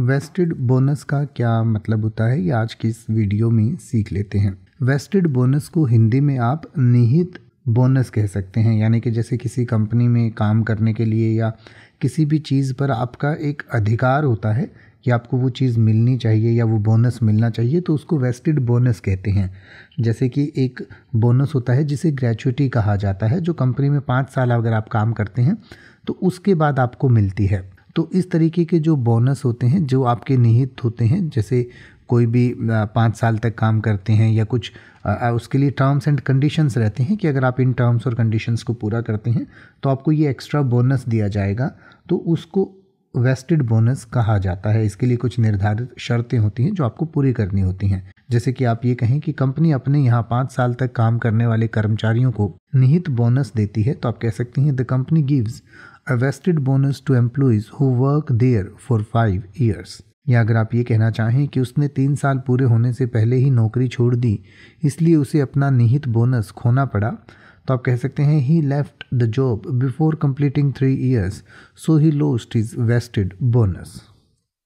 wasted bonus का क्या मतलब होता है ये आज की इस वीडियो में सीख लेते हैं वेस्टेड बोनस को हिंदी में आप निहित बोनस कह सकते हैं यानी कि जैसे किसी कंपनी में काम करने के लिए या किसी भी चीज़ पर आपका एक अधिकार होता है कि आपको वो चीज़ मिलनी चाहिए या वो बोनस मिलना चाहिए तो उसको वेस्टेड बोनस कहते हैं जैसे कि एक बोनस होता है जिसे ग्रेचुटी कहा जाता है जो कंपनी में पाँच साल अगर आप काम करते हैं तो उसके बाद आपको मिलती है तो इस तरीके के जो बोनस होते हैं जो आपके निहित होते हैं जैसे कोई भी पाँच साल तक काम करते हैं या कुछ उसके लिए टर्म्स एंड कंडीशंस रहते हैं कि अगर आप इन टर्म्स और कंडीशंस को पूरा करते हैं तो आपको ये एक्स्ट्रा बोनस दिया जाएगा तो उसको वेस्टेड बोनस कहा जाता है इसके लिए कुछ निर्धारित शर्तें होती हैं जो आपको पूरी करनी होती हैं जैसे कि आप ये कहें कि कंपनी अपने यहाँ पाँच साल तक काम करने वाले कर्मचारियों को निहित बोनस देती है तो आप कह सकते हैं the company gives a vested bonus to employees who work there for five years या अगर आप ये कहना चाहें कि उसने तीन साल पूरे होने से पहले ही नौकरी छोड़ दी इसलिए उसे अपना निहित बोनस खोना पड़ा तो आप कह सकते हैं he left the job before completing three years so he lost his vested bonus